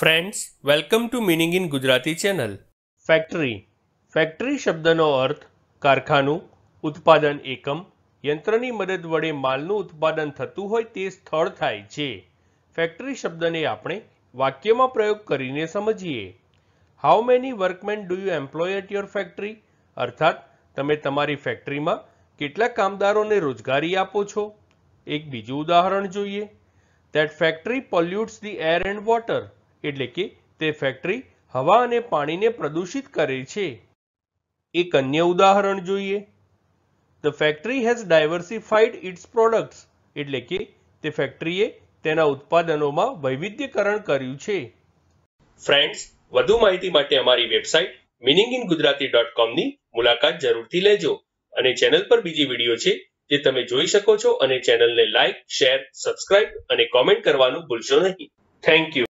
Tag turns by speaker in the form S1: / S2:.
S1: friends welcome to meaning in Gujarati channel factory factory શબ્દનો અર્થ કારખાનું ઉત્પાદન એકમ યંત્રની મદદ વડે માલનું ઉત્પાદન થતું હોય તે સ્થળ થાય છે ફેક્ટરી શબ્દને આપણે વાક્યમાં પ્રયોગ કરીને સમજીએ how many workmen do you employ at your factory અર્થાત તમે તમારી ફેક્ટરીમાં કેટલા કામદારોને રોજગારી આપો છો એક બીજું ઉદાહરણ જોઈએ that factory pollutes the air and water એટલે કે તે ફેક્ટરી હવા અને પાણીને પ્રદૂષિત કરે છે એક અન્ય ઉદાહરણ જોઈએ the factory has diversified its products એટલે કે તે ફેક્ટરીએ તેના ઉત્પાદનોમાં વૈવિધ્યકરણ કર્યું છે ફ્રેન્ડ્સ વધુ માહિતી માટે અમારી website meaning in Gujarati dot કોમની મુલાકાત જરૂરથી લેજો અને ચેનલ પર બીજી વિડીયો છે જે તમે જોઈ શકો છો અને ચેનલને લાઇક શેર સબસ્ક્રાઇબ અને કોમેન્ટ કરવાનું ભૂલશો નહીં થેન્ક યુ